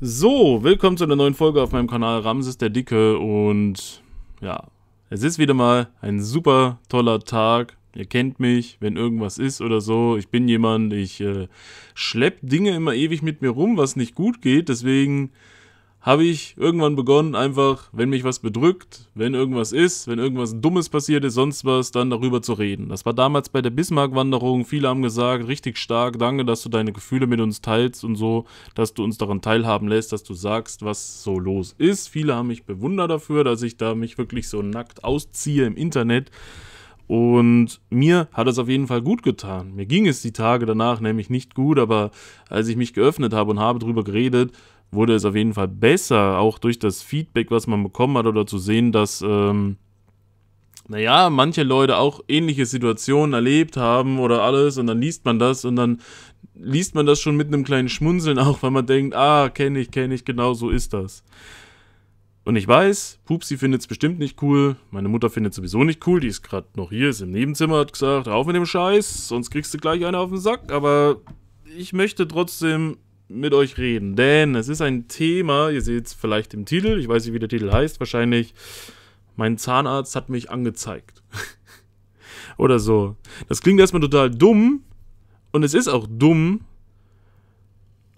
So, willkommen zu einer neuen Folge auf meinem Kanal Ramses der Dicke und ja, es ist wieder mal ein super toller Tag. Ihr kennt mich, wenn irgendwas ist oder so. Ich bin jemand, ich äh, schlepp Dinge immer ewig mit mir rum, was nicht gut geht. Deswegen habe ich irgendwann begonnen, einfach, wenn mich was bedrückt, wenn irgendwas ist, wenn irgendwas Dummes passiert ist, sonst was, dann darüber zu reden. Das war damals bei der Bismarck-Wanderung. Viele haben gesagt, richtig stark, danke, dass du deine Gefühle mit uns teilst und so, dass du uns daran teilhaben lässt, dass du sagst, was so los ist. Viele haben mich bewundert dafür, dass ich da mich wirklich so nackt ausziehe im Internet. Und mir hat es auf jeden Fall gut getan. Mir ging es die Tage danach nämlich nicht gut, aber als ich mich geöffnet habe und habe darüber geredet, wurde es auf jeden Fall besser, auch durch das Feedback, was man bekommen hat oder zu sehen, dass, ähm, naja, manche Leute auch ähnliche Situationen erlebt haben oder alles und dann liest man das und dann liest man das schon mit einem kleinen Schmunzeln auch, weil man denkt, ah, kenne ich, kenne ich, genau so ist das. Und ich weiß, Pupsi findet es bestimmt nicht cool. Meine Mutter findet es sowieso nicht cool. Die ist gerade noch hier, ist im Nebenzimmer, hat gesagt, auf mit dem Scheiß, sonst kriegst du gleich eine auf den Sack. Aber ich möchte trotzdem mit euch reden, denn es ist ein Thema, ihr seht es vielleicht im Titel, ich weiß nicht, wie der Titel heißt, wahrscheinlich mein Zahnarzt hat mich angezeigt. Oder so. Das klingt erstmal total dumm und es ist auch dumm,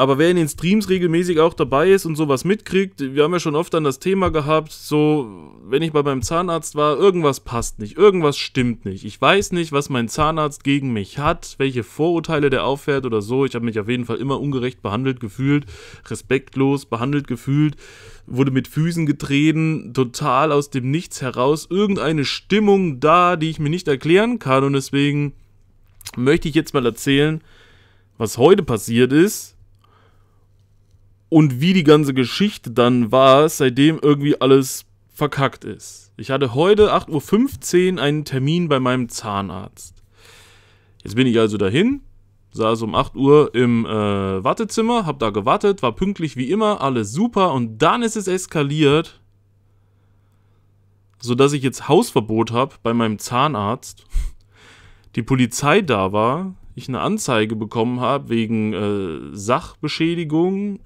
aber wer in den Streams regelmäßig auch dabei ist und sowas mitkriegt, wir haben ja schon oft dann das Thema gehabt, so, wenn ich bei meinem Zahnarzt war, irgendwas passt nicht, irgendwas stimmt nicht. Ich weiß nicht, was mein Zahnarzt gegen mich hat, welche Vorurteile der auffährt oder so. Ich habe mich auf jeden Fall immer ungerecht behandelt gefühlt, respektlos behandelt gefühlt, wurde mit Füßen getreten, total aus dem Nichts heraus, irgendeine Stimmung da, die ich mir nicht erklären kann und deswegen möchte ich jetzt mal erzählen, was heute passiert ist und wie die ganze Geschichte dann war, seitdem irgendwie alles verkackt ist. Ich hatte heute 8.15 Uhr einen Termin bei meinem Zahnarzt. Jetzt bin ich also dahin, saß um 8 Uhr im äh, Wartezimmer, hab da gewartet, war pünktlich wie immer, alles super und dann ist es eskaliert, sodass ich jetzt Hausverbot habe bei meinem Zahnarzt. Die Polizei da war, ich eine Anzeige bekommen habe wegen äh, Sachbeschädigung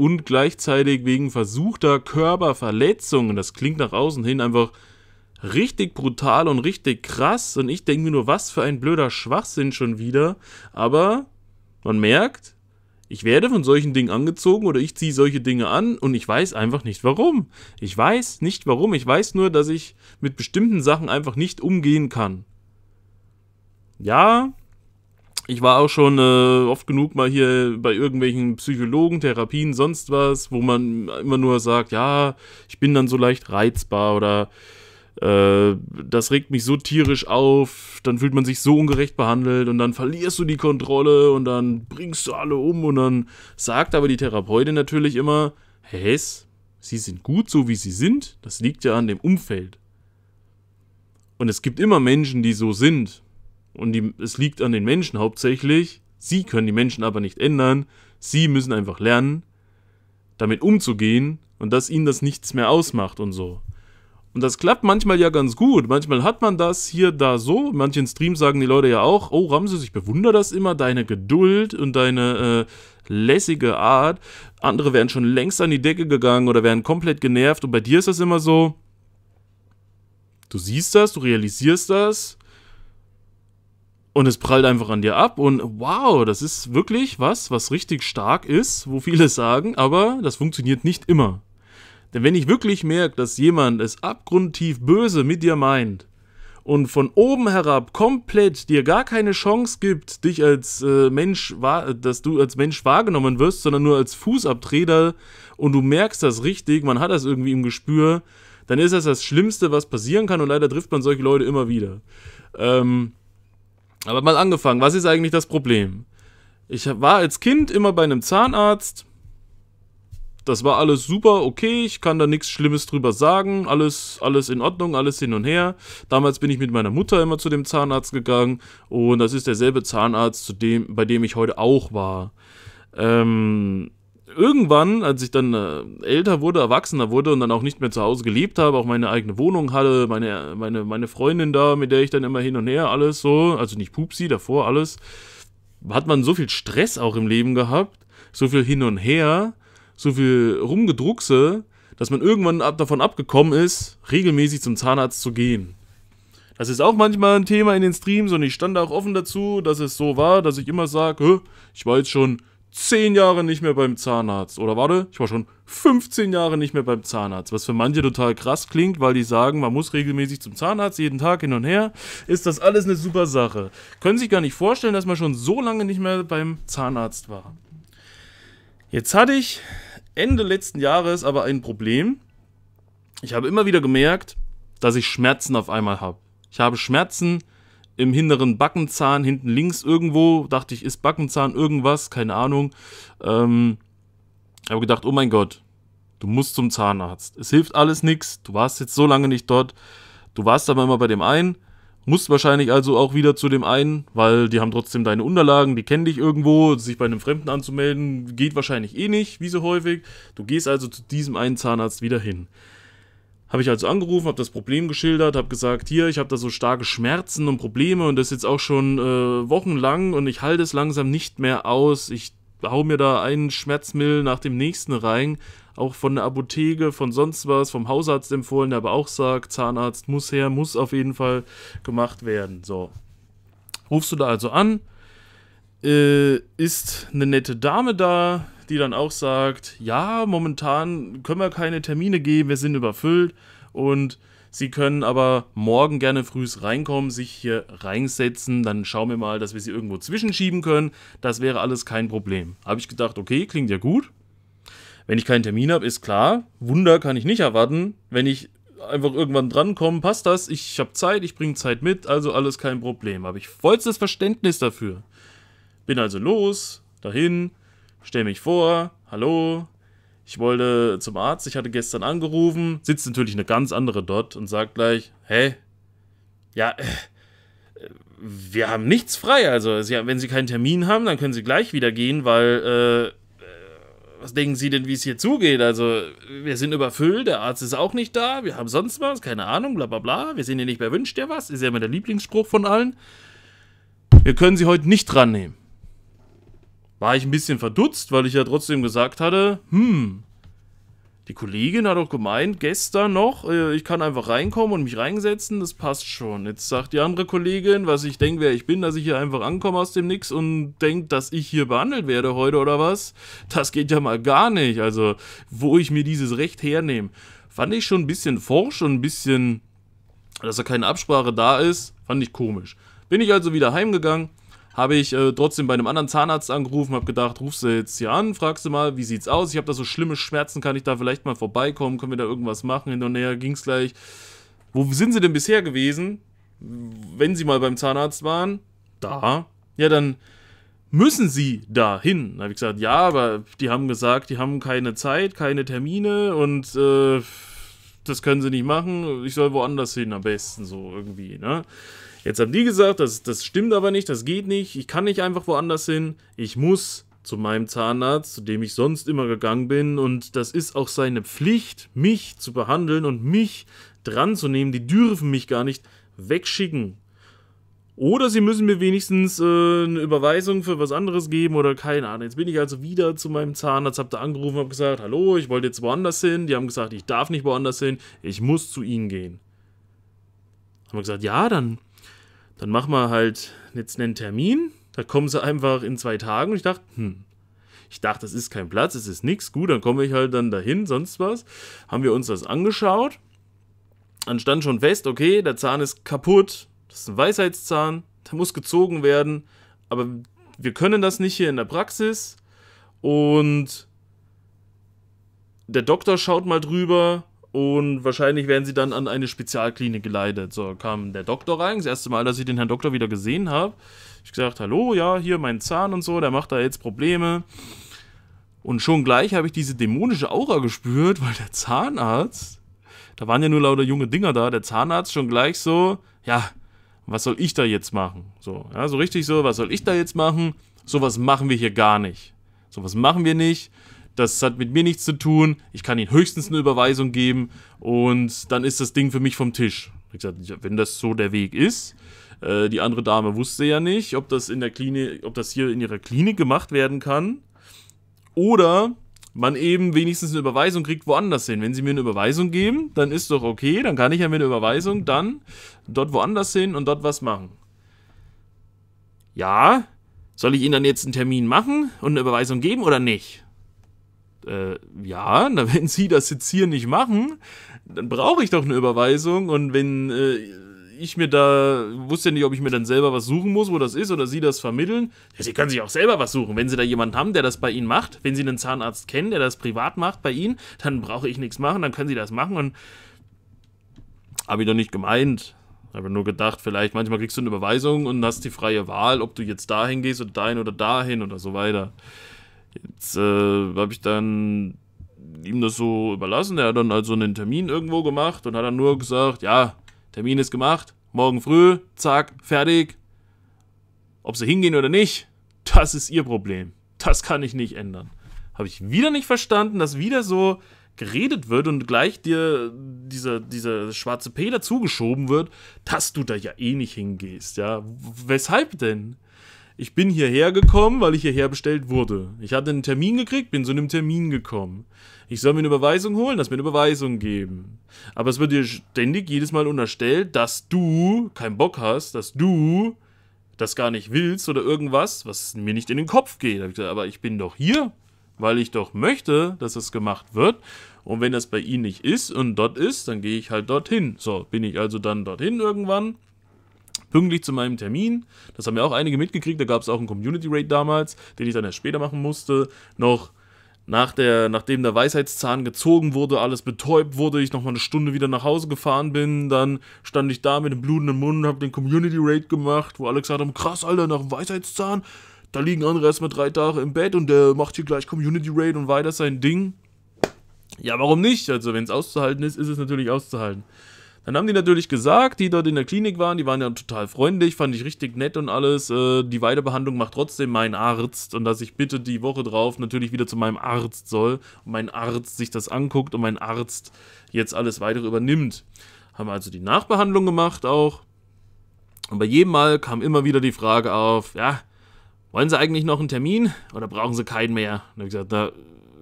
und gleichzeitig wegen versuchter Körperverletzung. Und Das klingt nach außen hin einfach richtig brutal und richtig krass. Und ich denke mir nur, was für ein blöder Schwachsinn schon wieder. Aber man merkt, ich werde von solchen Dingen angezogen oder ich ziehe solche Dinge an und ich weiß einfach nicht warum. Ich weiß nicht warum. Ich weiß nur, dass ich mit bestimmten Sachen einfach nicht umgehen kann. Ja, ich war auch schon äh, oft genug mal hier bei irgendwelchen Psychologen, Therapien, sonst was, wo man immer nur sagt, ja, ich bin dann so leicht reizbar oder äh, das regt mich so tierisch auf, dann fühlt man sich so ungerecht behandelt und dann verlierst du die Kontrolle und dann bringst du alle um und dann sagt aber die Therapeutin natürlich immer, Herr Hess, Sie sind gut so, wie Sie sind, das liegt ja an dem Umfeld. Und es gibt immer Menschen, die so sind, und die, es liegt an den Menschen hauptsächlich. Sie können die Menschen aber nicht ändern. Sie müssen einfach lernen, damit umzugehen und dass ihnen das nichts mehr ausmacht und so. Und das klappt manchmal ja ganz gut. Manchmal hat man das hier, da so. In manchen Streams sagen die Leute ja auch, oh Ramses, ich bewundere das immer, deine Geduld und deine äh, lässige Art. Andere wären schon längst an die Decke gegangen oder wären komplett genervt. Und bei dir ist das immer so, du siehst das, du realisierst das und es prallt einfach an dir ab und wow, das ist wirklich was, was richtig stark ist, wo viele sagen, aber das funktioniert nicht immer. Denn wenn ich wirklich merke, dass jemand es abgrundtief böse mit dir meint und von oben herab komplett dir gar keine Chance gibt, dich als äh, Mensch, dass du als Mensch wahrgenommen wirst, sondern nur als Fußabtreter und du merkst das richtig, man hat das irgendwie im Gespür, dann ist das das Schlimmste, was passieren kann und leider trifft man solche Leute immer wieder. Ähm, aber mal angefangen, was ist eigentlich das Problem? Ich war als Kind immer bei einem Zahnarzt. Das war alles super, okay, ich kann da nichts Schlimmes drüber sagen, alles, alles in Ordnung, alles hin und her. Damals bin ich mit meiner Mutter immer zu dem Zahnarzt gegangen und das ist derselbe Zahnarzt, zu dem, bei dem ich heute auch war. Ähm, irgendwann, als ich dann äh, älter wurde, erwachsener wurde und dann auch nicht mehr zu Hause gelebt habe, auch meine eigene Wohnung hatte, meine, meine, meine Freundin da, mit der ich dann immer hin und her alles so, also nicht Pupsi, davor alles, hat man so viel Stress auch im Leben gehabt, so viel hin und her, so viel rumgedruckse, dass man irgendwann ab, davon abgekommen ist, regelmäßig zum Zahnarzt zu gehen. Das ist auch manchmal ein Thema in den Streams und ich stand auch offen dazu, dass es so war, dass ich immer sage, ich weiß schon, zehn Jahre nicht mehr beim Zahnarzt. Oder warte, ich war schon 15 Jahre nicht mehr beim Zahnarzt. Was für manche total krass klingt, weil die sagen, man muss regelmäßig zum Zahnarzt, jeden Tag hin und her. Ist das alles eine super Sache. Können sich gar nicht vorstellen, dass man schon so lange nicht mehr beim Zahnarzt war. Jetzt hatte ich Ende letzten Jahres aber ein Problem. Ich habe immer wieder gemerkt, dass ich Schmerzen auf einmal habe. Ich habe Schmerzen im hinteren Backenzahn, hinten links irgendwo. Dachte ich, ist Backenzahn irgendwas, keine Ahnung. Ähm, habe gedacht, oh mein Gott, du musst zum Zahnarzt. Es hilft alles nichts, du warst jetzt so lange nicht dort. Du warst aber immer bei dem einen, musst wahrscheinlich also auch wieder zu dem einen, weil die haben trotzdem deine Unterlagen, die kennen dich irgendwo. Sich bei einem Fremden anzumelden, geht wahrscheinlich eh nicht, wie so häufig. Du gehst also zu diesem einen Zahnarzt wieder hin. Habe ich also angerufen, habe das Problem geschildert, habe gesagt, hier, ich habe da so starke Schmerzen und Probleme und das ist jetzt auch schon äh, wochenlang und ich halte es langsam nicht mehr aus. Ich hau mir da einen Schmerzmittel nach dem nächsten rein, auch von der Apotheke, von sonst was, vom Hausarzt empfohlen, der aber auch sagt, Zahnarzt muss her, muss auf jeden Fall gemacht werden. So. Rufst du da also an, äh, ist eine nette Dame da, die dann auch sagt, ja, momentan können wir keine Termine geben, wir sind überfüllt und sie können aber morgen gerne früh reinkommen, sich hier reinsetzen, dann schauen wir mal, dass wir sie irgendwo zwischenschieben können, das wäre alles kein Problem. Habe ich gedacht, okay, klingt ja gut. Wenn ich keinen Termin habe, ist klar, Wunder kann ich nicht erwarten, wenn ich einfach irgendwann drankomme, passt das, ich habe Zeit, ich bringe Zeit mit, also alles kein Problem. Habe ich vollstes Verständnis dafür. Bin also los, dahin, stell mich vor, hallo, ich wollte zum Arzt, ich hatte gestern angerufen, sitzt natürlich eine ganz andere dort und sagt gleich, hä? Ja, äh, wir haben nichts frei, also Sie, wenn Sie keinen Termin haben, dann können Sie gleich wieder gehen, weil, äh, äh, was denken Sie denn, wie es hier zugeht? Also, wir sind überfüllt, der Arzt ist auch nicht da, wir haben sonst was, keine Ahnung, bla bla bla, wir sind hier nicht mehr, wünscht ihr was? Ist ja immer der Lieblingsspruch von allen. Wir können Sie heute nicht dran nehmen war ich ein bisschen verdutzt, weil ich ja trotzdem gesagt hatte, hm, die Kollegin hat doch gemeint, gestern noch, äh, ich kann einfach reinkommen und mich reinsetzen, das passt schon. Jetzt sagt die andere Kollegin, was ich denke, wer ich bin, dass ich hier einfach ankomme aus dem Nix und denkt, dass ich hier behandelt werde heute oder was. Das geht ja mal gar nicht. Also, wo ich mir dieses Recht hernehme, fand ich schon ein bisschen forsch und ein bisschen, dass da keine Absprache da ist, fand ich komisch. Bin ich also wieder heimgegangen, habe ich äh, trotzdem bei einem anderen Zahnarzt angerufen, habe gedacht, rufst du jetzt hier an, fragst du mal, wie sieht's aus? Ich habe da so schlimme Schmerzen, kann ich da vielleicht mal vorbeikommen? Können wir da irgendwas machen? Hin und her ging's gleich. Wo sind sie denn bisher gewesen? Wenn sie mal beim Zahnarzt waren? Da. Ja, dann müssen sie da hin. Da habe ich gesagt, ja, aber die haben gesagt, die haben keine Zeit, keine Termine und äh, das können sie nicht machen. Ich soll woanders hin am besten so irgendwie, ne? Jetzt haben die gesagt, das, das stimmt aber nicht, das geht nicht, ich kann nicht einfach woanders hin, ich muss zu meinem Zahnarzt, zu dem ich sonst immer gegangen bin und das ist auch seine Pflicht, mich zu behandeln und mich dran zu nehmen, die dürfen mich gar nicht wegschicken. Oder sie müssen mir wenigstens äh, eine Überweisung für was anderes geben oder keine Ahnung. Jetzt bin ich also wieder zu meinem Zahnarzt, hab da angerufen, hab gesagt, hallo, ich wollte jetzt woanders hin. Die haben gesagt, ich darf nicht woanders hin, ich muss zu ihnen gehen. Haben wir gesagt, ja, dann dann machen wir halt jetzt einen Termin. Da kommen sie einfach in zwei Tagen. Und ich dachte, hm, ich dachte, das ist kein Platz, es ist nichts. Gut, dann komme ich halt dann dahin, sonst was. Haben wir uns das angeschaut. Dann stand schon fest, okay, der Zahn ist kaputt. Das ist ein Weisheitszahn. Der muss gezogen werden. Aber wir können das nicht hier in der Praxis. Und der Doktor schaut mal drüber und wahrscheinlich werden sie dann an eine Spezialklinik geleitet. So kam der Doktor rein. Das erste Mal, dass ich den Herrn Doktor wieder gesehen habe. Ich gesagt, hallo, ja, hier mein Zahn und so, der macht da jetzt Probleme. Und schon gleich habe ich diese dämonische Aura gespürt, weil der Zahnarzt, da waren ja nur lauter junge Dinger da, der Zahnarzt schon gleich so, ja, was soll ich da jetzt machen? So, ja, so richtig so, was soll ich da jetzt machen? Sowas machen wir hier gar nicht. Sowas machen wir nicht das hat mit mir nichts zu tun, ich kann ihnen höchstens eine Überweisung geben und dann ist das Ding für mich vom Tisch. Ich gesagt, wenn das so der Weg ist, äh, die andere Dame wusste ja nicht, ob das in der Klinik, ob das hier in ihrer Klinik gemacht werden kann oder man eben wenigstens eine Überweisung kriegt woanders hin. Wenn sie mir eine Überweisung geben, dann ist doch okay, dann kann ich ja mit einer Überweisung dann dort woanders hin und dort was machen. Ja, soll ich Ihnen dann jetzt einen Termin machen und eine Überweisung geben oder nicht? äh, ja, na, wenn Sie das jetzt hier nicht machen, dann brauche ich doch eine Überweisung und wenn äh, ich mir da, wusste ja nicht, ob ich mir dann selber was suchen muss, wo das ist oder Sie das vermitteln. Ja, Sie können sich auch selber was suchen. Wenn Sie da jemanden haben, der das bei Ihnen macht, wenn Sie einen Zahnarzt kennen, der das privat macht bei Ihnen, dann brauche ich nichts machen, dann können Sie das machen und habe ich doch nicht gemeint. Habe nur gedacht, vielleicht manchmal kriegst du eine Überweisung und hast die freie Wahl, ob du jetzt dahin gehst oder dahin oder dahin oder so weiter. Jetzt äh, habe ich dann ihm das so überlassen. Er hat dann also einen Termin irgendwo gemacht und hat dann nur gesagt, ja, Termin ist gemacht, morgen früh, zack, fertig. Ob sie hingehen oder nicht, das ist ihr Problem. Das kann ich nicht ändern. Habe ich wieder nicht verstanden, dass wieder so geredet wird und gleich dir dieser, dieser schwarze P dazugeschoben wird, dass du da ja eh nicht hingehst, ja. Weshalb denn? ich bin hierher gekommen, weil ich hierher bestellt wurde. Ich hatte einen Termin gekriegt, bin zu einem Termin gekommen. Ich soll mir eine Überweisung holen, dass mir eine Überweisung geben. Aber es wird dir ständig jedes Mal unterstellt, dass du keinen Bock hast, dass du das gar nicht willst oder irgendwas, was mir nicht in den Kopf geht. Ich gesagt, aber ich bin doch hier, weil ich doch möchte, dass das gemacht wird. Und wenn das bei ihnen nicht ist und dort ist, dann gehe ich halt dorthin. So, bin ich also dann dorthin irgendwann pünktlich zu meinem Termin. Das haben ja auch einige mitgekriegt. Da gab es auch einen Community Raid damals, den ich dann erst später machen musste. Noch nach der, nachdem der Weisheitszahn gezogen wurde, alles betäubt wurde, ich nochmal eine Stunde wieder nach Hause gefahren bin, dann stand ich da mit dem blutenden Mund und habe den Community Raid gemacht, wo alle gesagt haben, krass, Alter, nach dem Weisheitszahn, da liegen andere erstmal drei Tage im Bett und der macht hier gleich Community Raid und weiter sein Ding. Ja, warum nicht? Also, wenn es auszuhalten ist, ist es natürlich auszuhalten. Dann haben die natürlich gesagt, die dort in der Klinik waren, die waren ja total freundlich, fand ich richtig nett und alles. Äh, die Weiterbehandlung macht trotzdem mein Arzt und dass ich bitte die Woche drauf natürlich wieder zu meinem Arzt soll und mein Arzt sich das anguckt und mein Arzt jetzt alles weitere übernimmt. Haben also die Nachbehandlung gemacht auch. Und bei jedem Mal kam immer wieder die Frage auf, ja, wollen Sie eigentlich noch einen Termin oder brauchen Sie keinen mehr? Und ich gesagt, na,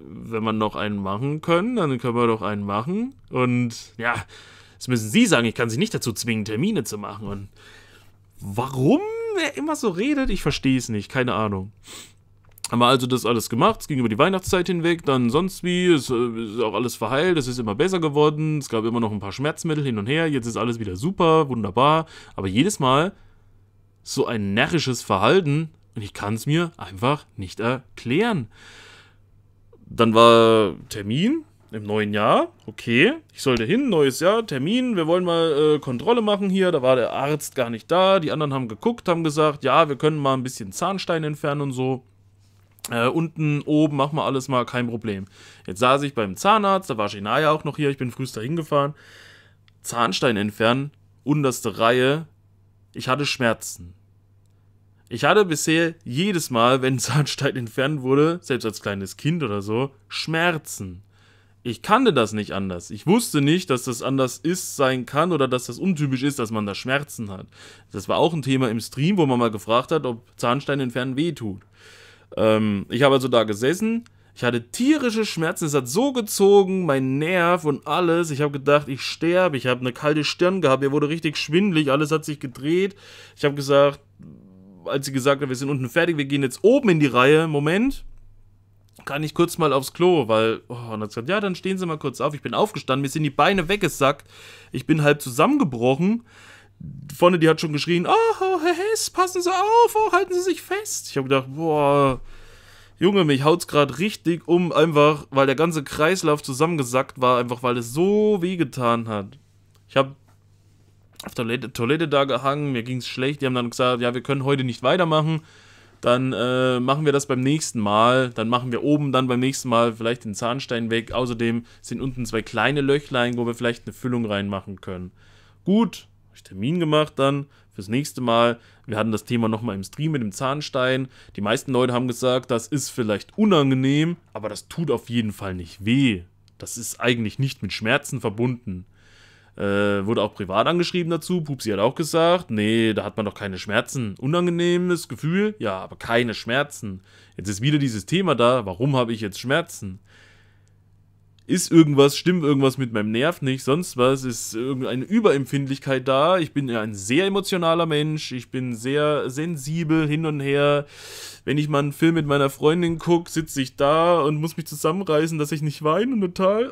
wenn wir noch einen machen können, dann können wir doch einen machen. Und ja, das müssen Sie sagen. Ich kann Sie nicht dazu zwingen, Termine zu machen. Und warum er immer so redet, ich verstehe es nicht. Keine Ahnung. Haben wir also das alles gemacht, es ging über die Weihnachtszeit hinweg, dann sonst wie, es äh, ist auch alles verheilt, es ist immer besser geworden, es gab immer noch ein paar Schmerzmittel hin und her, jetzt ist alles wieder super, wunderbar, aber jedes Mal so ein närrisches Verhalten und ich kann es mir einfach nicht erklären. Dann war Termin, im neuen Jahr? Okay. Ich sollte hin, neues Jahr, Termin, wir wollen mal äh, Kontrolle machen hier. Da war der Arzt gar nicht da. Die anderen haben geguckt, haben gesagt, ja, wir können mal ein bisschen Zahnstein entfernen und so. Äh, unten, oben, machen wir alles mal, kein Problem. Jetzt saß ich beim Zahnarzt, da war Shinaya auch noch hier, ich bin frühst dahin gefahren. Zahnstein entfernen, unterste Reihe. Ich hatte Schmerzen. Ich hatte bisher jedes Mal, wenn Zahnstein entfernt wurde, selbst als kleines Kind oder so, Schmerzen ich kannte das nicht anders. Ich wusste nicht, dass das anders ist sein kann oder dass das untypisch ist, dass man da Schmerzen hat. Das war auch ein Thema im Stream, wo man mal gefragt hat, ob Zahnstein entfernen wehtut. Ähm, ich habe also da gesessen. Ich hatte tierische Schmerzen. Es hat so gezogen, mein Nerv und alles. Ich habe gedacht, ich sterbe. Ich habe eine kalte Stirn gehabt. Mir wurde richtig schwindlig. Alles hat sich gedreht. Ich habe gesagt, als sie gesagt hat, wir sind unten fertig, wir gehen jetzt oben in die Reihe. Moment, kann ich kurz mal aufs Klo, weil, oh, und hat gesagt, ja, dann stehen Sie mal kurz auf. Ich bin aufgestanden, mir sind die Beine weggesackt, ich bin halb zusammengebrochen. Vorne, die hat schon geschrien, oh, oh Herr Hess, passen Sie auf, oh, halten Sie sich fest. Ich habe gedacht, boah, Junge, mich haut's gerade richtig um, einfach, weil der ganze Kreislauf zusammengesackt war, einfach weil es so wehgetan hat. Ich habe auf der Toilette, Toilette da gehangen, mir ging's schlecht, die haben dann gesagt, ja, wir können heute nicht weitermachen dann äh, machen wir das beim nächsten Mal. Dann machen wir oben dann beim nächsten Mal vielleicht den Zahnstein weg. Außerdem sind unten zwei kleine Löchlein, wo wir vielleicht eine Füllung reinmachen können. Gut, habe ich Termin gemacht dann fürs nächste Mal. Wir hatten das Thema nochmal im Stream mit dem Zahnstein. Die meisten Leute haben gesagt, das ist vielleicht unangenehm, aber das tut auf jeden Fall nicht weh. Das ist eigentlich nicht mit Schmerzen verbunden. Äh, wurde auch privat angeschrieben dazu. Pupsi hat auch gesagt, nee, da hat man doch keine Schmerzen. Unangenehmes Gefühl, ja, aber keine Schmerzen. Jetzt ist wieder dieses Thema da, warum habe ich jetzt Schmerzen? ist irgendwas, stimmt irgendwas mit meinem Nerv nicht, sonst was, ist irgendeine Überempfindlichkeit da. Ich bin ein sehr emotionaler Mensch, ich bin sehr sensibel hin und her. Wenn ich mal einen Film mit meiner Freundin gucke, sitze ich da und muss mich zusammenreißen, dass ich nicht weine total,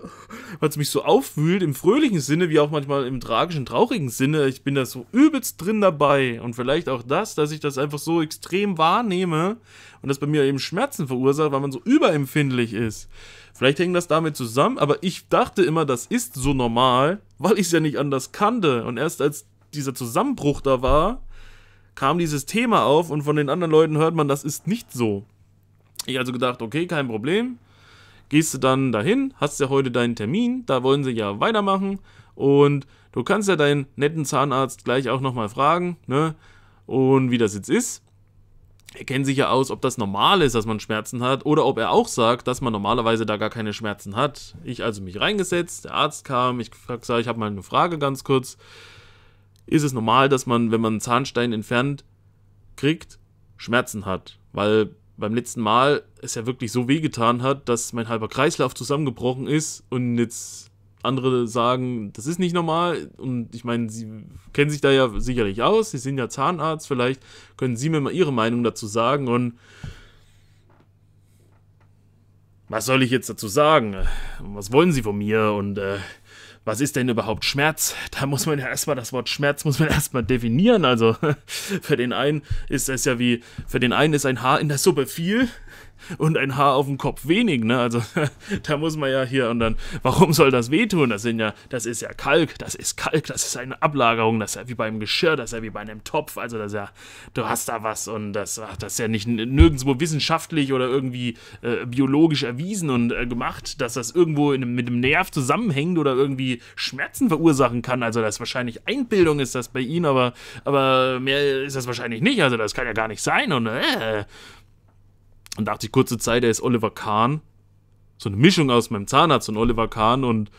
weil es mich so aufwühlt, im fröhlichen Sinne, wie auch manchmal im tragischen, traurigen Sinne. Ich bin da so übelst drin dabei und vielleicht auch das, dass ich das einfach so extrem wahrnehme und das bei mir eben Schmerzen verursacht, weil man so überempfindlich ist. Vielleicht hängt das damit zusammen, aber ich dachte immer, das ist so normal, weil ich es ja nicht anders kannte. Und erst als dieser Zusammenbruch da war, kam dieses Thema auf und von den anderen Leuten hört man, das ist nicht so. Ich also gedacht, okay, kein Problem. Gehst du dann dahin, hast ja heute deinen Termin, da wollen sie ja weitermachen und du kannst ja deinen netten Zahnarzt gleich auch nochmal fragen, ne? Und wie das jetzt ist er kennt sich ja aus, ob das normal ist, dass man Schmerzen hat, oder ob er auch sagt, dass man normalerweise da gar keine Schmerzen hat. Ich also mich reingesetzt, der Arzt kam, ich sage, ich habe mal eine Frage ganz kurz. Ist es normal, dass man, wenn man einen Zahnstein entfernt kriegt, Schmerzen hat? Weil beim letzten Mal es ja wirklich so wehgetan hat, dass mein halber Kreislauf zusammengebrochen ist und jetzt andere sagen, das ist nicht normal. Und ich meine, sie kennen sich da ja sicherlich aus. Sie sind ja Zahnarzt. Vielleicht können Sie mir mal Ihre Meinung dazu sagen. Und was soll ich jetzt dazu sagen? Was wollen Sie von mir? Und äh, was ist denn überhaupt Schmerz? Da muss man ja erstmal das Wort Schmerz muss man erstmal definieren. Also für den einen ist es ja wie, für den einen ist ein Haar in der Suppe viel und ein Haar auf dem Kopf wenig, ne? Also da muss man ja hier und dann, warum soll das wehtun? Das sind ja, das ist ja Kalk, das ist Kalk, das ist eine Ablagerung, das ist ja wie beim Geschirr, das ist ja wie bei einem Topf, also das ist ja, du hast da was und das, ach, das ist ja nicht nirgendwo wissenschaftlich oder irgendwie äh, biologisch erwiesen und äh, gemacht, dass das irgendwo in, mit dem Nerv zusammenhängt oder irgendwie Schmerzen verursachen kann. Also das ist wahrscheinlich Einbildung ist das bei ihnen, aber, aber mehr ist das wahrscheinlich nicht. Also das kann ja gar nicht sein und äh, und dachte ich kurze Zeit, er ist Oliver Kahn. So eine Mischung aus meinem Zahnarzt und Oliver Kahn. Und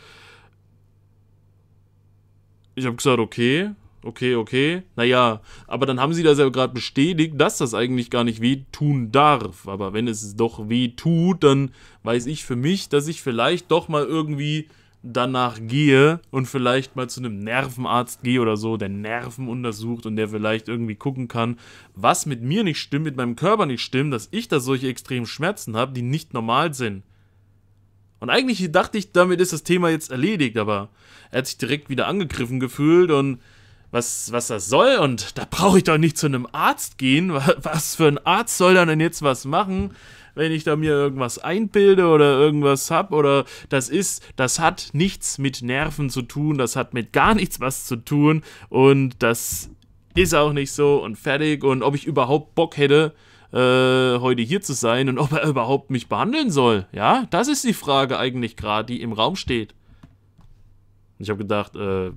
ich habe gesagt, okay, okay, okay. Naja, aber dann haben sie das ja gerade bestätigt, dass das eigentlich gar nicht wehtun darf. Aber wenn es doch wehtut, dann weiß ich für mich, dass ich vielleicht doch mal irgendwie danach gehe und vielleicht mal zu einem Nervenarzt gehe oder so, der Nerven untersucht und der vielleicht irgendwie gucken kann, was mit mir nicht stimmt, mit meinem Körper nicht stimmt, dass ich da solche extremen Schmerzen habe, die nicht normal sind. Und eigentlich dachte ich, damit ist das Thema jetzt erledigt, aber er hat sich direkt wieder angegriffen gefühlt und was, was das soll und da brauche ich doch nicht zu einem Arzt gehen. Was für ein Arzt soll dann denn jetzt was machen? wenn ich da mir irgendwas einbilde oder irgendwas hab oder das ist, das hat nichts mit Nerven zu tun, das hat mit gar nichts was zu tun und das ist auch nicht so und fertig und ob ich überhaupt Bock hätte, äh, heute hier zu sein und ob er überhaupt mich behandeln soll. Ja, das ist die Frage eigentlich gerade, die im Raum steht. ich habe gedacht, äh,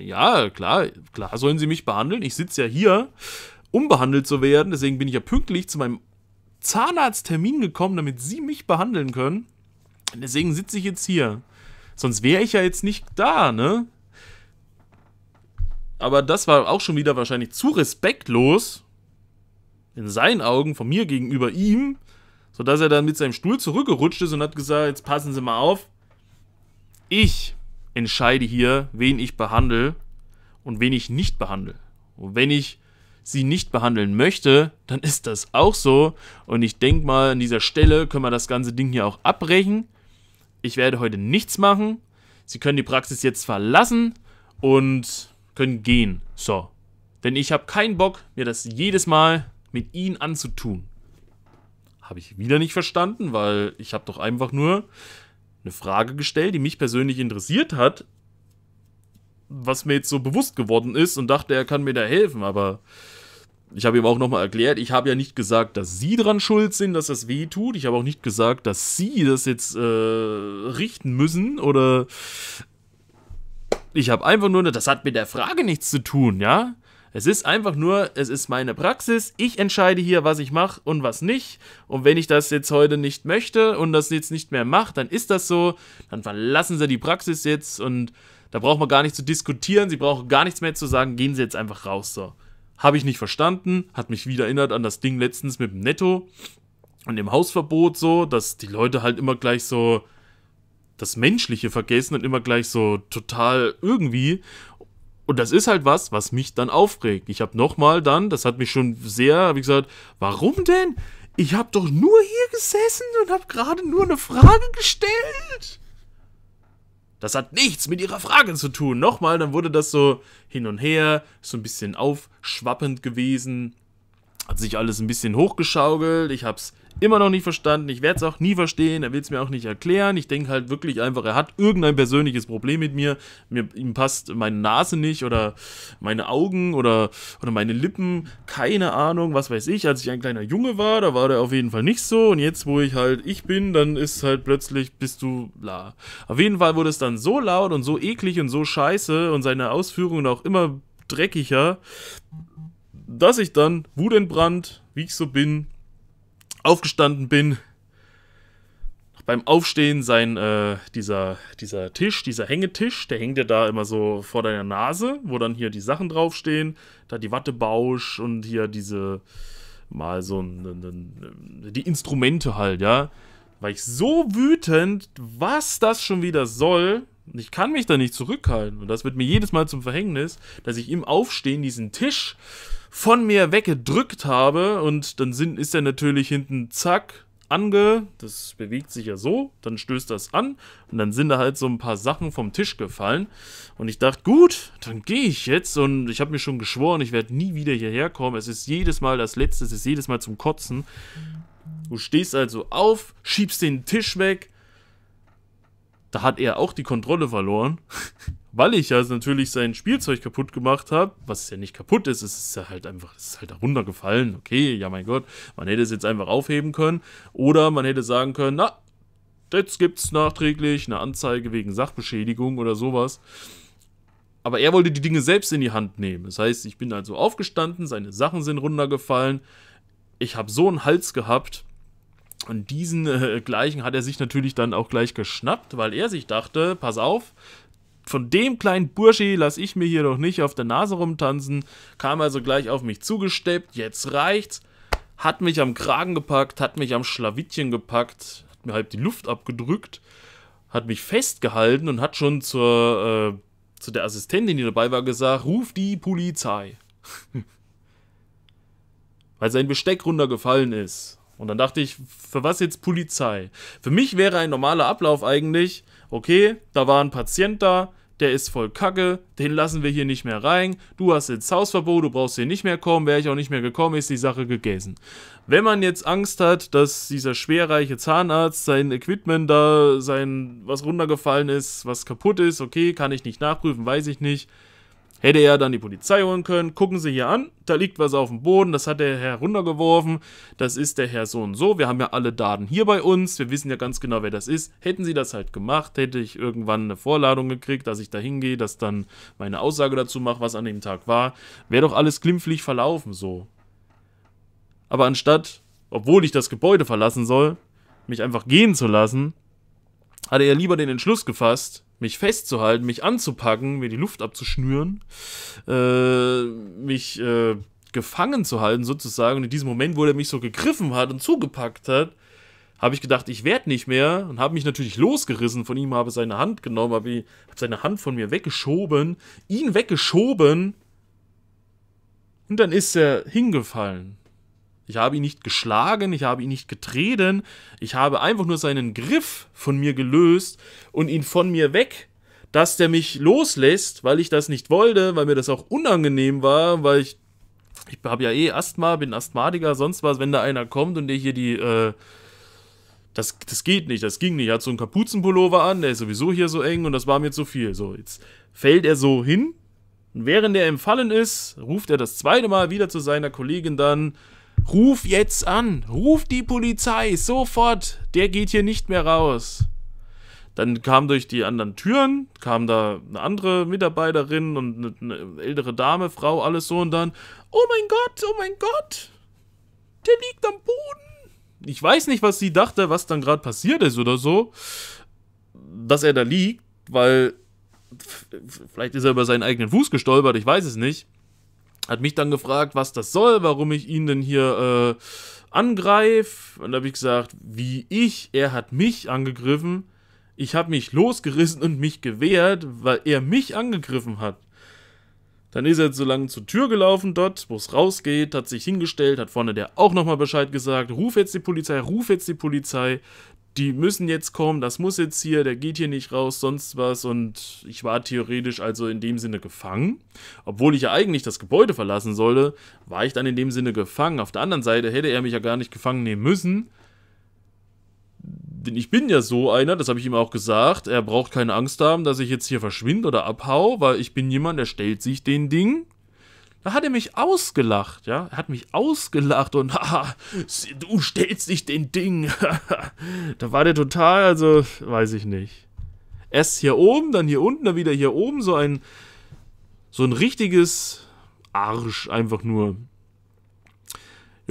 ja, klar, klar sollen sie mich behandeln. Ich sitze ja hier, um behandelt zu werden. Deswegen bin ich ja pünktlich zu meinem Zahnarzttermin gekommen, damit sie mich behandeln können. Deswegen sitze ich jetzt hier. Sonst wäre ich ja jetzt nicht da, ne? Aber das war auch schon wieder wahrscheinlich zu respektlos. In seinen Augen, von mir gegenüber ihm. Sodass er dann mit seinem Stuhl zurückgerutscht ist und hat gesagt, jetzt passen Sie mal auf. Ich entscheide hier, wen ich behandle und wen ich nicht behandle. Und wenn ich sie nicht behandeln möchte, dann ist das auch so. Und ich denke mal, an dieser Stelle können wir das ganze Ding hier auch abbrechen. Ich werde heute nichts machen. Sie können die Praxis jetzt verlassen und können gehen. So. Denn ich habe keinen Bock, mir das jedes Mal mit Ihnen anzutun. Habe ich wieder nicht verstanden, weil ich habe doch einfach nur eine Frage gestellt, die mich persönlich interessiert hat, was mir jetzt so bewusst geworden ist und dachte, er kann mir da helfen, aber ich habe ihm auch nochmal erklärt, ich habe ja nicht gesagt, dass sie dran schuld sind, dass das weh tut. Ich habe auch nicht gesagt, dass sie das jetzt äh, richten müssen oder. Ich habe einfach nur, das hat mit der Frage nichts zu tun, ja? Es ist einfach nur, es ist meine Praxis. Ich entscheide hier, was ich mache und was nicht. Und wenn ich das jetzt heute nicht möchte und das jetzt nicht mehr mache, dann ist das so. Dann verlassen Sie die Praxis jetzt und da braucht man gar nicht zu diskutieren. Sie brauchen gar nichts mehr zu sagen. Gehen Sie jetzt einfach raus so. Habe ich nicht verstanden, hat mich wieder erinnert an das Ding letztens mit dem Netto und dem Hausverbot so, dass die Leute halt immer gleich so das Menschliche vergessen und immer gleich so total irgendwie. Und das ist halt was, was mich dann aufregt. Ich habe nochmal dann, das hat mich schon sehr, habe ich gesagt, warum denn? Ich habe doch nur hier gesessen und habe gerade nur eine Frage gestellt. Das hat nichts mit ihrer Frage zu tun. Nochmal, dann wurde das so hin und her, so ein bisschen aufschwappend gewesen. Hat sich alles ein bisschen hochgeschaukelt. Ich hab's immer noch nicht verstanden. Ich werde es auch nie verstehen. Er will es mir auch nicht erklären. Ich denke halt wirklich einfach, er hat irgendein persönliches Problem mit mir. mir. Ihm passt meine Nase nicht oder meine Augen oder, oder meine Lippen. Keine Ahnung, was weiß ich. Als ich ein kleiner Junge war, da war der auf jeden Fall nicht so. Und jetzt, wo ich halt ich bin, dann ist halt plötzlich bist du la. Auf jeden Fall wurde es dann so laut und so eklig und so scheiße und seine Ausführungen auch immer dreckiger dass ich dann wutentbrannt, wie ich so bin, aufgestanden bin. Beim Aufstehen sein, äh, dieser, dieser Tisch, dieser Hängetisch, der hängt ja da immer so vor deiner Nase, wo dann hier die Sachen draufstehen, da die Wattebausch und hier diese, mal so ein, die Instrumente halt, ja. War ich so wütend, was das schon wieder soll, ich kann mich da nicht zurückhalten. Und das wird mir jedes Mal zum Verhängnis, dass ich im Aufstehen diesen Tisch von mir weggedrückt habe. Und dann sind, ist er natürlich hinten, zack, ange, das bewegt sich ja so, dann stößt das an und dann sind da halt so ein paar Sachen vom Tisch gefallen und ich dachte, gut, dann gehe ich jetzt und ich habe mir schon geschworen, ich werde nie wieder hierher kommen, es ist jedes Mal das Letzte, es ist jedes Mal zum Kotzen. Du stehst also auf, schiebst den Tisch weg, da hat er auch die Kontrolle verloren weil ich ja natürlich sein Spielzeug kaputt gemacht habe, was ja nicht kaputt ist, es ist ja halt einfach, es ist halt runtergefallen. Okay, ja mein Gott, man hätte es jetzt einfach aufheben können. Oder man hätte sagen können, na, jetzt gibt es nachträglich eine Anzeige wegen Sachbeschädigung oder sowas. Aber er wollte die Dinge selbst in die Hand nehmen. Das heißt, ich bin also aufgestanden, seine Sachen sind runtergefallen. Ich habe so einen Hals gehabt, und diesen äh, gleichen hat er sich natürlich dann auch gleich geschnappt, weil er sich dachte, pass auf, von dem kleinen Burschi lasse ich mir hier doch nicht auf der Nase rumtanzen. Kam also gleich auf mich zugesteppt, jetzt reicht's. Hat mich am Kragen gepackt, hat mich am Schlawittchen gepackt, hat mir halb die Luft abgedrückt, hat mich festgehalten und hat schon zur, äh, zu der Assistentin, die dabei war, gesagt, ruf die Polizei. Weil sein Besteck runtergefallen ist. Und dann dachte ich, für was jetzt Polizei? Für mich wäre ein normaler Ablauf eigentlich, okay, da war ein Patient da, der ist voll kacke, den lassen wir hier nicht mehr rein, du hast jetzt Hausverbot, du brauchst hier nicht mehr kommen, wäre ich auch nicht mehr gekommen, ist die Sache gegessen. Wenn man jetzt Angst hat, dass dieser schwerreiche Zahnarzt sein Equipment da, sein, was runtergefallen ist, was kaputt ist, okay, kann ich nicht nachprüfen, weiß ich nicht, Hätte er dann die Polizei holen können. Gucken Sie hier an, da liegt was auf dem Boden, das hat der Herr runtergeworfen. Das ist der Herr so und so. Wir haben ja alle Daten hier bei uns. Wir wissen ja ganz genau, wer das ist. Hätten Sie das halt gemacht, hätte ich irgendwann eine Vorladung gekriegt, dass ich da hingehe, dass dann meine Aussage dazu mache, was an dem Tag war. Wäre doch alles glimpflich verlaufen so. Aber anstatt, obwohl ich das Gebäude verlassen soll, mich einfach gehen zu lassen, hatte er lieber den Entschluss gefasst, mich festzuhalten, mich anzupacken, mir die Luft abzuschnüren, äh, mich äh, gefangen zu halten sozusagen. Und in diesem Moment, wo er mich so gegriffen hat und zugepackt hat, habe ich gedacht, ich werde nicht mehr und habe mich natürlich losgerissen von ihm, habe seine Hand genommen, habe hab seine Hand von mir weggeschoben, ihn weggeschoben und dann ist er hingefallen. Ich habe ihn nicht geschlagen, ich habe ihn nicht getreten, ich habe einfach nur seinen Griff von mir gelöst und ihn von mir weg, dass der mich loslässt, weil ich das nicht wollte, weil mir das auch unangenehm war, weil ich, ich habe ja eh Asthma, bin Asthmatiker, sonst was, wenn da einer kommt und der hier die, äh, das, das geht nicht, das ging nicht. Er hat so einen Kapuzenpullover an, der ist sowieso hier so eng und das war mir zu viel. So, jetzt fällt er so hin. Und während er im Fallen ist, ruft er das zweite Mal wieder zu seiner Kollegin dann, Ruf jetzt an, ruf die Polizei, sofort, der geht hier nicht mehr raus. Dann kam durch die anderen Türen, kam da eine andere Mitarbeiterin und eine ältere Dame, Frau, alles so und dann, oh mein Gott, oh mein Gott, der liegt am Boden. Ich weiß nicht, was sie dachte, was dann gerade passiert ist oder so, dass er da liegt, weil vielleicht ist er über seinen eigenen Fuß gestolpert, ich weiß es nicht. Hat mich dann gefragt, was das soll, warum ich ihn denn hier äh, angreife. Und da habe ich gesagt, wie ich, er hat mich angegriffen. Ich habe mich losgerissen und mich gewehrt, weil er mich angegriffen hat. Dann ist er so lange zur Tür gelaufen dort, wo es rausgeht, hat sich hingestellt, hat vorne der auch nochmal Bescheid gesagt, ruf jetzt die Polizei, ruf jetzt die Polizei die müssen jetzt kommen, das muss jetzt hier, der geht hier nicht raus, sonst was. Und ich war theoretisch also in dem Sinne gefangen. Obwohl ich ja eigentlich das Gebäude verlassen sollte, war ich dann in dem Sinne gefangen. Auf der anderen Seite hätte er mich ja gar nicht gefangen nehmen müssen. Denn ich bin ja so einer, das habe ich ihm auch gesagt, er braucht keine Angst haben, dass ich jetzt hier verschwinde oder abhau, weil ich bin jemand, der stellt sich den Ding da hat er mich ausgelacht, ja. Er hat mich ausgelacht und haha, du stellst dich den Ding. da war der total, also weiß ich nicht. Erst hier oben, dann hier unten, dann wieder hier oben, so ein so ein richtiges Arsch einfach nur.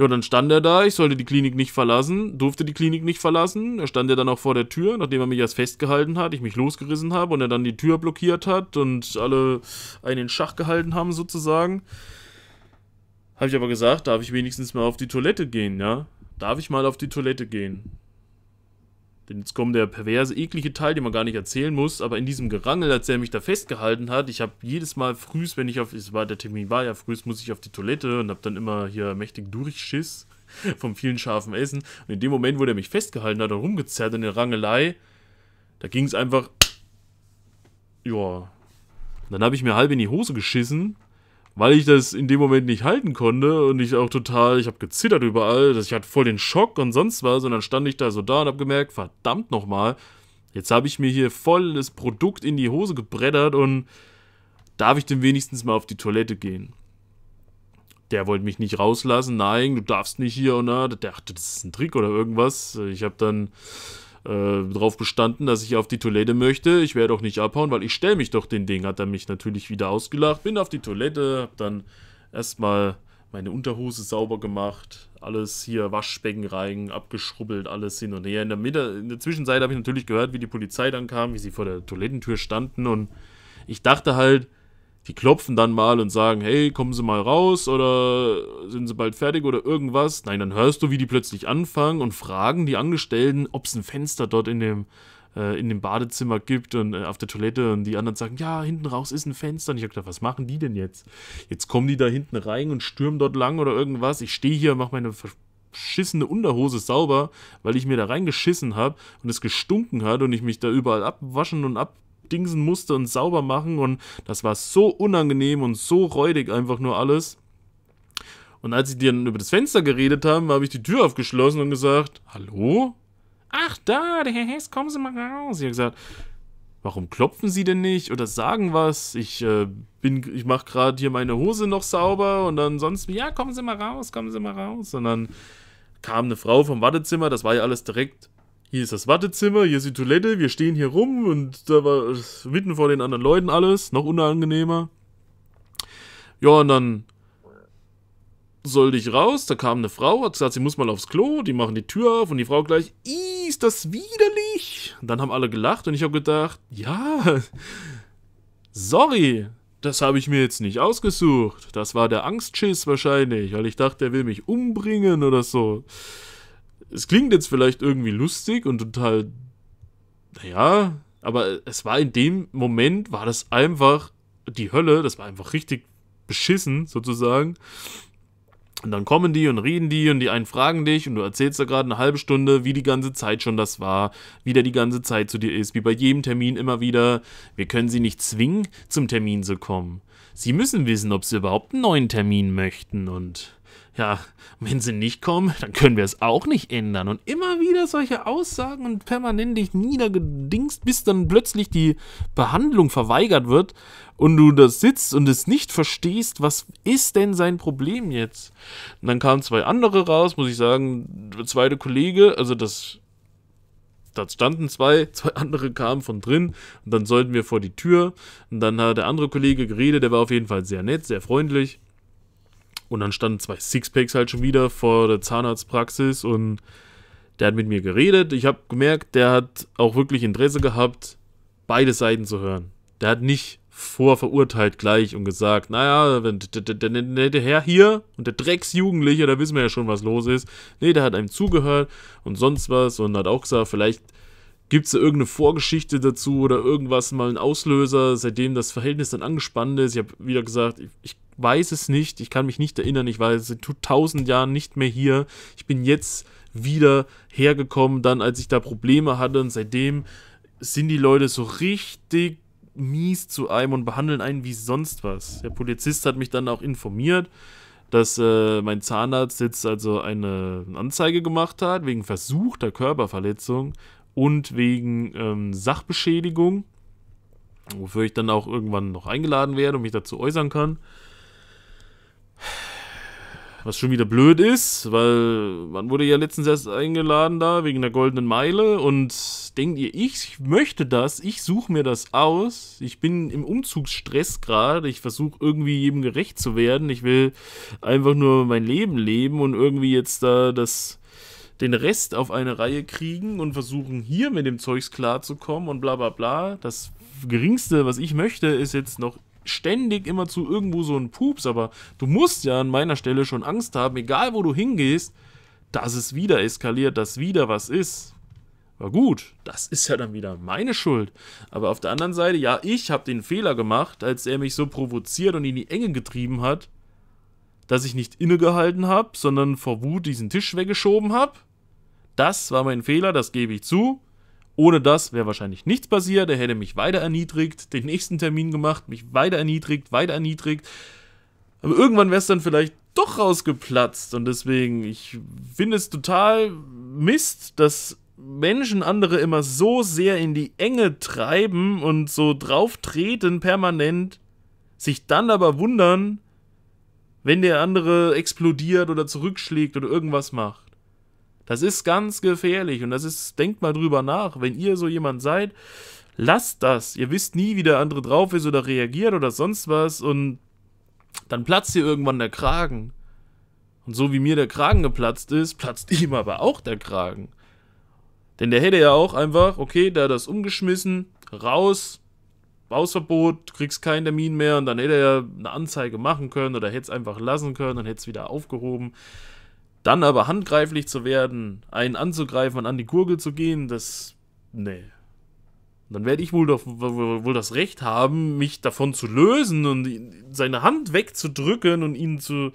Ja, dann stand er da, ich sollte die Klinik nicht verlassen, durfte die Klinik nicht verlassen. Er stand er dann auch vor der Tür, nachdem er mich erst festgehalten hat, ich mich losgerissen habe und er dann die Tür blockiert hat und alle einen in Schach gehalten haben sozusagen. Habe ich aber gesagt, darf ich wenigstens mal auf die Toilette gehen, ja? Darf ich mal auf die Toilette gehen? Denn jetzt kommt der perverse, eklige Teil, den man gar nicht erzählen muss, aber in diesem Gerangel, als er mich da festgehalten hat, ich habe jedes Mal frühs, wenn ich auf, es war, der Termin war ja frühs, muss ich auf die Toilette und habe dann immer hier mächtig durchschiss vom vielen scharfen Essen. Und in dem Moment, wo der mich festgehalten hat und rumgezerrt in der Rangelei, da ging es einfach, ja. Und dann habe ich mir halb in die Hose geschissen weil ich das in dem Moment nicht halten konnte und ich auch total, ich habe gezittert überall, dass ich hatte voll den Schock und sonst was und dann stand ich da so da und habe gemerkt, verdammt nochmal, jetzt habe ich mir hier voll das Produkt in die Hose gebreddert und darf ich denn wenigstens mal auf die Toilette gehen? Der wollte mich nicht rauslassen, nein, du darfst nicht hier und da. Der dachte, das ist ein Trick oder irgendwas. Ich habe dann äh, drauf bestanden, dass ich auf die Toilette möchte. Ich werde auch nicht abhauen, weil ich stelle mich doch den Ding. Hat er mich natürlich wieder ausgelacht. Bin auf die Toilette, hab dann erstmal meine Unterhose sauber gemacht, alles hier Waschbecken rein, abgeschrubbelt, alles hin und her. In der, Mitte, in der Zwischenzeit habe ich natürlich gehört, wie die Polizei dann kam, wie sie vor der Toilettentür standen und ich dachte halt, die klopfen dann mal und sagen, hey, kommen Sie mal raus oder sind Sie bald fertig oder irgendwas. Nein, dann hörst du, wie die plötzlich anfangen und fragen die Angestellten, ob es ein Fenster dort in dem, äh, in dem Badezimmer gibt und äh, auf der Toilette und die anderen sagen, ja, hinten raus ist ein Fenster. Und ich habe gedacht, was machen die denn jetzt? Jetzt kommen die da hinten rein und stürmen dort lang oder irgendwas. Ich stehe hier, mache meine verschissene Unterhose sauber, weil ich mir da reingeschissen habe und es gestunken hat und ich mich da überall abwaschen und ab dingsen musste und sauber machen und das war so unangenehm und so räudig einfach nur alles. Und als sie dann über das Fenster geredet haben, habe ich die Tür aufgeschlossen und gesagt, hallo? Ach da, der Herr Hess, kommen Sie mal raus. Ich habe gesagt, warum klopfen Sie denn nicht oder sagen was? Ich äh, bin, ich mache gerade hier meine Hose noch sauber und dann sonst, ja, kommen Sie mal raus, kommen Sie mal raus. Und dann kam eine Frau vom Wartezimmer, das war ja alles direkt hier ist das Wartezimmer, hier ist die Toilette, wir stehen hier rum und da war mitten vor den anderen Leuten alles, noch unangenehmer. Ja, und dann sollte ich raus, da kam eine Frau, hat gesagt, sie muss mal aufs Klo, die machen die Tür auf und die Frau gleich, ist das widerlich? Und dann haben alle gelacht und ich habe gedacht, ja, sorry, das habe ich mir jetzt nicht ausgesucht. Das war der Angstschiss wahrscheinlich, weil ich dachte, der will mich umbringen oder so es klingt jetzt vielleicht irgendwie lustig und total, naja, aber es war in dem Moment, war das einfach die Hölle, das war einfach richtig beschissen sozusagen. Und dann kommen die und reden die und die einen fragen dich und du erzählst da gerade eine halbe Stunde, wie die ganze Zeit schon das war, wie der die ganze Zeit zu dir ist, wie bei jedem Termin immer wieder. Wir können sie nicht zwingen, zum Termin zu kommen. Sie müssen wissen, ob sie überhaupt einen neuen Termin möchten und ja, wenn sie nicht kommen, dann können wir es auch nicht ändern. Und immer wieder solche Aussagen und permanent dich niedergedingst, bis dann plötzlich die Behandlung verweigert wird und du da sitzt und es nicht verstehst, was ist denn sein Problem jetzt? Und dann kamen zwei andere raus, muss ich sagen, der zweite Kollege, also das da standen zwei, zwei andere kamen von drin und dann sollten wir vor die Tür und dann hat der andere Kollege geredet, der war auf jeden Fall sehr nett, sehr freundlich und dann standen zwei Sixpacks halt schon wieder vor der Zahnarztpraxis und der hat mit mir geredet. Ich habe gemerkt, der hat auch wirklich Interesse gehabt, beide Seiten zu hören. Der hat nicht vorverurteilt gleich und gesagt, naja, wenn der nette Herr hier und der Drecksjugendliche, da wissen wir ja schon, was los ist. Nee, der hat einem zugehört und sonst was und hat auch gesagt, vielleicht gibt es da irgendeine Vorgeschichte dazu oder irgendwas, mal einen Auslöser, seitdem das Verhältnis dann angespannt ist. Ich habe wieder gesagt, ich, ich weiß es nicht, ich kann mich nicht erinnern, ich war seit tausend Jahren nicht mehr hier. Ich bin jetzt wieder hergekommen, dann als ich da Probleme hatte und seitdem sind die Leute so richtig mies zu einem und behandeln einen wie sonst was. Der Polizist hat mich dann auch informiert, dass äh, mein Zahnarzt jetzt also eine Anzeige gemacht hat wegen versuchter Körperverletzung und wegen ähm, Sachbeschädigung, wofür ich dann auch irgendwann noch eingeladen werde und mich dazu äußern kann was schon wieder blöd ist, weil man wurde ja letztens erst eingeladen da wegen der goldenen Meile und denkt ihr, ich möchte das, ich suche mir das aus, ich bin im Umzugsstress gerade, ich versuche irgendwie jedem gerecht zu werden, ich will einfach nur mein Leben leben und irgendwie jetzt da das den Rest auf eine Reihe kriegen und versuchen hier mit dem Zeugs klarzukommen und bla bla bla. Das geringste, was ich möchte, ist jetzt noch ständig immer zu irgendwo so ein Pups, aber du musst ja an meiner Stelle schon Angst haben, egal wo du hingehst, dass es wieder eskaliert, dass wieder was ist. Aber gut, das ist ja dann wieder meine Schuld. Aber auf der anderen Seite, ja, ich habe den Fehler gemacht, als er mich so provoziert und in die Enge getrieben hat, dass ich nicht innegehalten habe, sondern vor Wut diesen Tisch weggeschoben habe. Das war mein Fehler, das gebe ich zu. Ohne das wäre wahrscheinlich nichts passiert. Er hätte mich weiter erniedrigt, den nächsten Termin gemacht, mich weiter erniedrigt, weiter erniedrigt. Aber irgendwann wäre es dann vielleicht doch rausgeplatzt. Und deswegen, ich finde es total Mist, dass Menschen andere immer so sehr in die Enge treiben und so drauf treten permanent, sich dann aber wundern, wenn der andere explodiert oder zurückschlägt oder irgendwas macht. Das ist ganz gefährlich und das ist, denkt mal drüber nach, wenn ihr so jemand seid, lasst das. Ihr wisst nie, wie der andere drauf ist oder reagiert oder sonst was und dann platzt hier irgendwann der Kragen. Und so wie mir der Kragen geplatzt ist, platzt ihm aber auch der Kragen. Denn der hätte ja auch einfach, okay, da hat das umgeschmissen, raus, Bausverbot, kriegst keinen Termin mehr und dann hätte er ja eine Anzeige machen können oder hätte es einfach lassen können und hätte es wieder aufgehoben. Dann aber handgreiflich zu werden, einen anzugreifen und an die Gurgel zu gehen, das. Nee. Dann werde ich wohl, doch, wohl das Recht haben, mich davon zu lösen und seine Hand wegzudrücken und ihn zu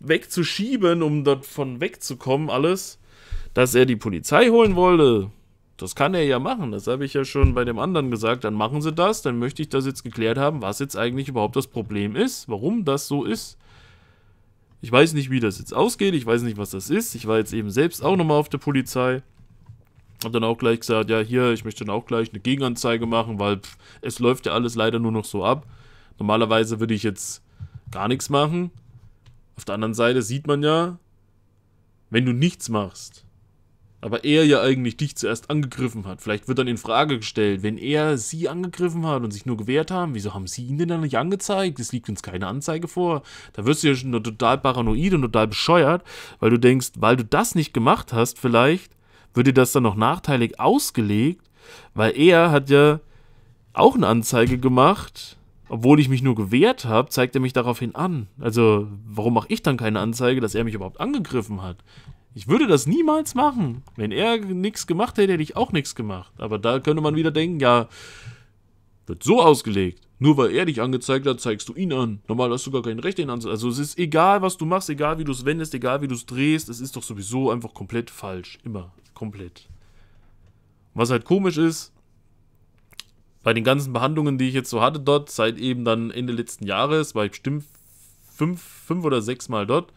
wegzuschieben, um davon wegzukommen, alles. Dass er die Polizei holen wollte, das kann er ja machen. Das habe ich ja schon bei dem anderen gesagt. Dann machen sie das. Dann möchte ich das jetzt geklärt haben, was jetzt eigentlich überhaupt das Problem ist, warum das so ist. Ich weiß nicht, wie das jetzt ausgeht. Ich weiß nicht, was das ist. Ich war jetzt eben selbst auch nochmal auf der Polizei. Hab dann auch gleich gesagt, ja, hier, ich möchte dann auch gleich eine Gegenanzeige machen, weil pff, es läuft ja alles leider nur noch so ab. Normalerweise würde ich jetzt gar nichts machen. Auf der anderen Seite sieht man ja, wenn du nichts machst, aber er ja eigentlich dich zuerst angegriffen hat. Vielleicht wird dann in Frage gestellt, wenn er sie angegriffen hat und sich nur gewehrt haben, wieso haben sie ihn denn dann nicht angezeigt? Es liegt uns keine Anzeige vor. Da wirst du ja schon total paranoid und total bescheuert, weil du denkst, weil du das nicht gemacht hast, vielleicht wird dir das dann noch nachteilig ausgelegt, weil er hat ja auch eine Anzeige gemacht obwohl ich mich nur gewehrt habe, zeigt er mich daraufhin an. Also, warum mache ich dann keine Anzeige, dass er mich überhaupt angegriffen hat? Ich würde das niemals machen. Wenn er nichts gemacht hätte, hätte ich auch nichts gemacht. Aber da könnte man wieder denken, ja, wird so ausgelegt. Nur weil er dich angezeigt hat, zeigst du ihn an. Normal hast du gar kein Recht, ihn anzuzeigen. Also es ist egal, was du machst, egal wie du es wendest, egal wie du es drehst, es ist doch sowieso einfach komplett falsch. Immer. Komplett. Was halt komisch ist, bei den ganzen Behandlungen, die ich jetzt so hatte dort, seit eben dann Ende letzten Jahres, war ich bestimmt fünf, fünf oder sechs Mal dort,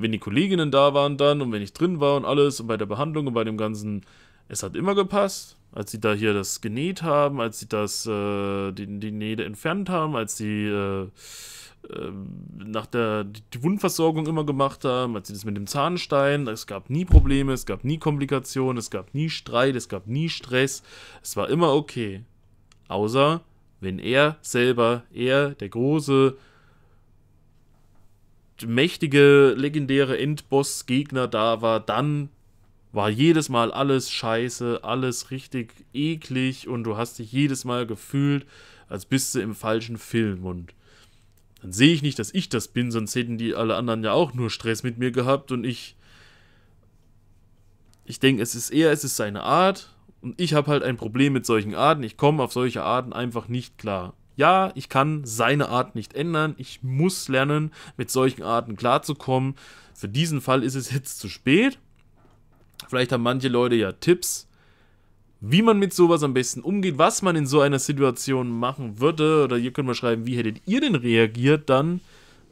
wenn die Kolleginnen da waren dann und wenn ich drin war und alles und bei der Behandlung und bei dem ganzen, es hat immer gepasst. Als sie da hier das genäht haben, als sie das, äh, die, die Nähte entfernt haben, als sie äh, äh, nach der die Wundversorgung immer gemacht haben, als sie das mit dem Zahnstein, es gab nie Probleme, es gab nie Komplikationen, es gab nie Streit, es gab nie Stress. Es war immer okay. Außer wenn er selber, er, der große, mächtige, legendäre Endboss-Gegner da war, dann war jedes Mal alles scheiße, alles richtig eklig und du hast dich jedes Mal gefühlt, als bist du im falschen Film. Und dann sehe ich nicht, dass ich das bin, sonst hätten die alle anderen ja auch nur Stress mit mir gehabt und ich. Ich denke, es ist eher, es ist seine Art und ich habe halt ein Problem mit solchen Arten. Ich komme auf solche Arten einfach nicht klar ja, ich kann seine Art nicht ändern. Ich muss lernen, mit solchen Arten klarzukommen. Für diesen Fall ist es jetzt zu spät. Vielleicht haben manche Leute ja Tipps, wie man mit sowas am besten umgeht, was man in so einer Situation machen würde. Oder hier können wir schreiben, wie hättet ihr denn reagiert dann?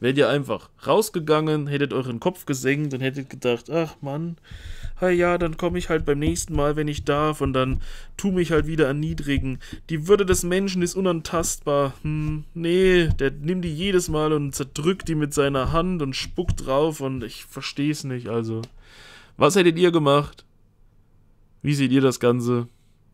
Wärt ihr einfach rausgegangen, hättet euren Kopf gesenkt und hättet gedacht, ach Mann, ha ja, dann komme ich halt beim nächsten Mal, wenn ich darf, und dann tu mich halt wieder erniedrigen. Die Würde des Menschen ist unantastbar. Hm, nee, der nimmt die jedes Mal und zerdrückt die mit seiner Hand und spuckt drauf und ich versteh's nicht, also. Was hättet ihr gemacht? Wie seht ihr das Ganze?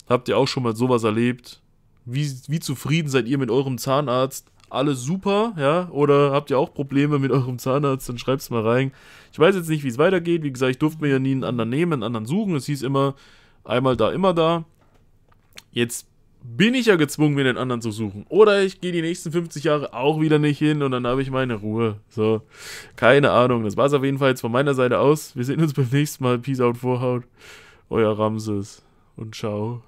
Habt ihr auch schon mal sowas erlebt? Wie, wie zufrieden seid ihr mit eurem Zahnarzt? alles super, ja, oder habt ihr auch Probleme mit eurem Zahnarzt, dann schreibt es mal rein. Ich weiß jetzt nicht, wie es weitergeht. Wie gesagt, ich durfte mir ja nie einen anderen nehmen, einen anderen suchen. Es hieß immer, einmal da, immer da. Jetzt bin ich ja gezwungen, mir einen anderen zu suchen. Oder ich gehe die nächsten 50 Jahre auch wieder nicht hin und dann habe ich meine Ruhe. So, keine Ahnung. Das war es auf jeden Fall jetzt von meiner Seite aus. Wir sehen uns beim nächsten Mal. Peace out, Vorhaut. Euer Ramses und ciao.